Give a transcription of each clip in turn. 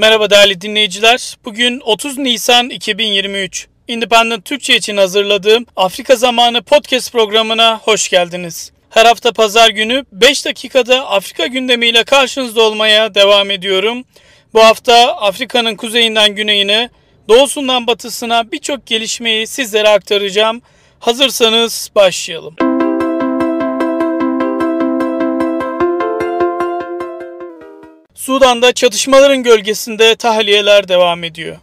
Merhaba değerli dinleyiciler. Bugün 30 Nisan 2023. Independent Türkçe için hazırladığım Afrika Zamanı podcast programına hoş geldiniz. Her hafta pazar günü 5 dakikada Afrika gündemiyle karşınızda olmaya devam ediyorum. Bu hafta Afrika'nın kuzeyinden güneyine, doğusundan batısına birçok gelişmeyi sizlere aktaracağım. Hazırsanız başlayalım. Sudan'da çatışmaların gölgesinde tahliyeler devam ediyor.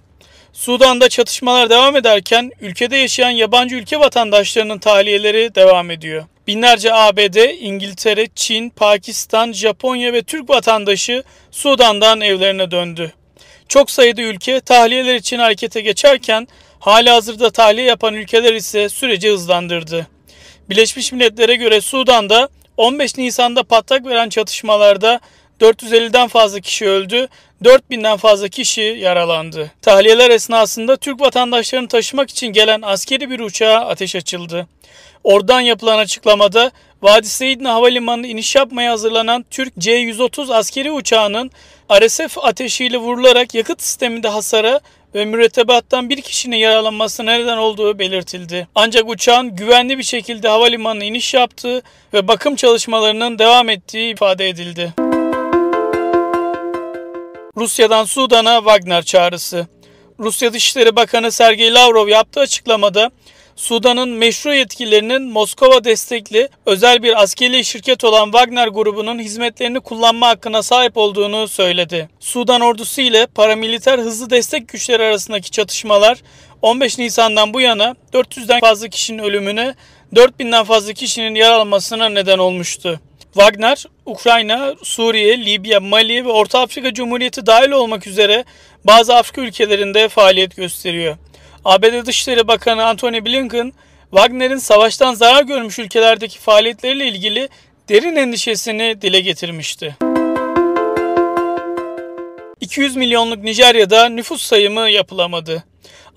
Sudan'da çatışmalar devam ederken ülkede yaşayan yabancı ülke vatandaşlarının tahliyeleri devam ediyor. Binlerce ABD, İngiltere, Çin, Pakistan, Japonya ve Türk vatandaşı Sudan'dan evlerine döndü. Çok sayıda ülke tahliyeler için harekete geçerken hala hazırda tahliye yapan ülkeler ise süreci hızlandırdı. Birleşmiş Milletler'e göre Sudan'da 15 Nisan'da patlak veren çatışmalarda 450'den fazla kişi öldü, 4000'den fazla kişi yaralandı. Tahliyeler esnasında Türk vatandaşlarını taşımak için gelen askeri bir uçağa ateş açıldı. Oradan yapılan açıklamada Vadi Seyidna Havalimanı iniş yapmaya hazırlanan Türk C-130 askeri uçağının RSF ateşiyle vurularak yakıt sisteminde hasara ve mürettebattan bir kişinin yaralanması neden olduğu belirtildi. Ancak uçağın güvenli bir şekilde havalimanına iniş yaptığı ve bakım çalışmalarının devam ettiği ifade edildi. Rusya'dan Sudan'a Wagner çağrısı. Rusya Dışişleri Bakanı Sergey Lavrov yaptığı açıklamada Sudan'ın meşru yetkililerinin Moskova destekli özel bir askeri şirket olan Wagner grubunun hizmetlerini kullanma hakkına sahip olduğunu söyledi. Sudan ordusu ile paramiliter hızlı destek güçleri arasındaki çatışmalar 15 Nisan'dan bu yana 400'den fazla kişinin ölümüne, 4000'den fazla kişinin yaralanmasına neden olmuştu. Wagner, Ukrayna, Suriye, Libya, Mali ve Orta Afrika Cumhuriyeti dahil olmak üzere bazı Afrika ülkelerinde faaliyet gösteriyor. ABD Dışişleri Bakanı Antony Blinken, Wagner'in savaştan zarar görmüş ülkelerdeki faaliyetleriyle ilgili derin endişesini dile getirmişti. 200 milyonluk Nijerya'da nüfus sayımı yapılamadı.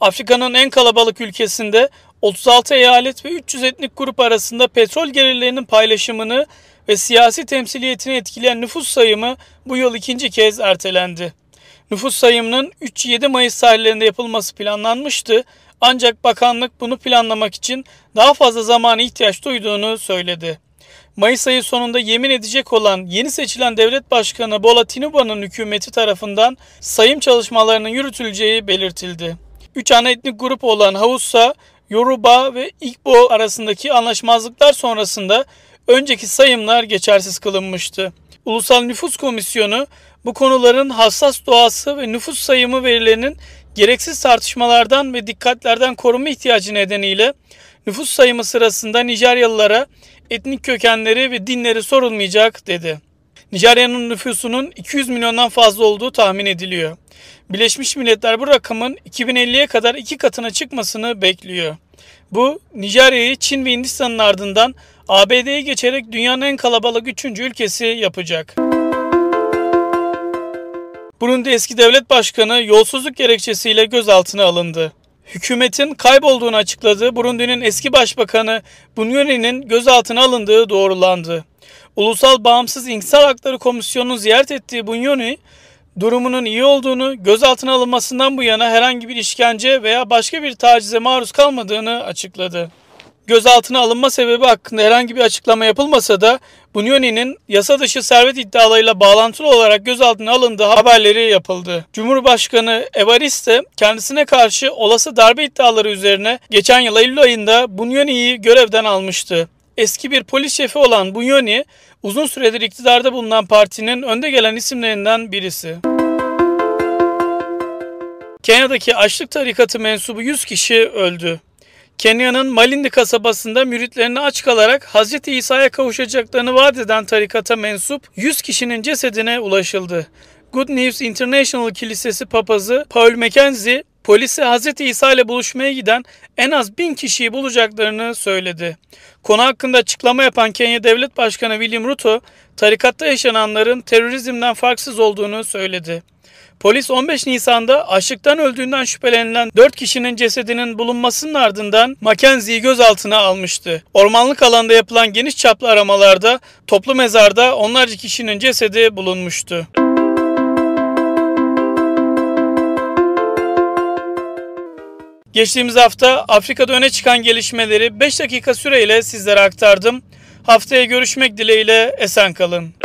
Afrika'nın en kalabalık ülkesinde 36 eyalet ve 300 etnik grup arasında petrol gelirlerinin paylaşımını ve siyasi temsiliyetini etkileyen nüfus sayımı bu yıl ikinci kez ertelendi. Nüfus sayımının 3-7 Mayıs tarihlerinde yapılması planlanmıştı ancak bakanlık bunu planlamak için daha fazla zamana ihtiyaç duyduğunu söyledi. Mayıs ayı sonunda yemin edecek olan yeni seçilen devlet başkanı Bola Tinuba'nın hükümeti tarafından sayım çalışmalarının yürütüleceği belirtildi. Üç ana etnik grup olan Hausa, Yoruba ve Igbo arasındaki anlaşmazlıklar sonrasında önceki sayımlar geçersiz kılınmıştı. Ulusal Nüfus Komisyonu bu konuların hassas doğası ve nüfus sayımı verilerinin gereksiz tartışmalardan ve dikkatlerden koruma ihtiyacı nedeniyle nüfus sayımı sırasında Nijeryalılara etnik kökenleri ve dinleri sorulmayacak dedi. Nijerya'nın nüfusunun 200 milyondan fazla olduğu tahmin ediliyor. Birleşmiş Milletler bu rakamın 2050'ye kadar iki katına çıkmasını bekliyor. Bu Nijerya'yı Çin ve Hindistan'ın ardından ABD'ye geçerek dünyanın en kalabalık üçüncü ülkesi yapacak. Burundi eski devlet başkanı yolsuzluk gerekçesiyle gözaltına alındı. Hükümetin kaybolduğunu açıkladığı Burundi'nin eski başbakanı Bunyoni'nin gözaltına alındığı doğrulandı. Ulusal Bağımsız İnsan Hakları Komisyonu'nu ziyaret ettiği Bunyoni, durumunun iyi olduğunu, gözaltına alınmasından bu yana herhangi bir işkence veya başka bir tacize maruz kalmadığını açıkladı. Gözaltına alınma sebebi hakkında herhangi bir açıklama yapılmasa da Bunyoni'nin yasa dışı servet iddialarıyla bağlantılı olarak gözaltına alındığı haberleri yapıldı. Cumhurbaşkanı Evariste kendisine karşı olası darbe iddiaları üzerine geçen yıl Eylül ayında Bunyoni'yi görevden almıştı. Eski bir polis şefi olan Bunyoni, uzun süredir iktidarda bulunan partinin önde gelen isimlerinden birisi. Kenya'daki açlık tarikatı mensubu 100 kişi öldü. Kenya'nın Malindi kasabasında müritlerini aç kalarak Hz. İsa'ya kavuşacaklarını vaat eden tarikata mensup 100 kişinin cesedine ulaşıldı. Good News International Kilisesi papazı Paul McKenzie polise Hz. İsa ile buluşmaya giden en az bin kişiyi bulacaklarını söyledi. Konu hakkında açıklama yapan Kenya Devlet Başkanı William Ruto, tarikatta yaşananların terörizmden farksız olduğunu söyledi. Polis 15 Nisan'da açlıktan öldüğünden şüphelenilen 4 kişinin cesedinin bulunmasının ardından Mackenzie'yi gözaltına almıştı. Ormanlık alanda yapılan geniş çaplı aramalarda toplu mezarda onlarca kişinin cesedi bulunmuştu. Geçtiğimiz hafta Afrika'da öne çıkan gelişmeleri 5 dakika süreyle sizlere aktardım. Haftaya görüşmek dileğiyle esen kalın.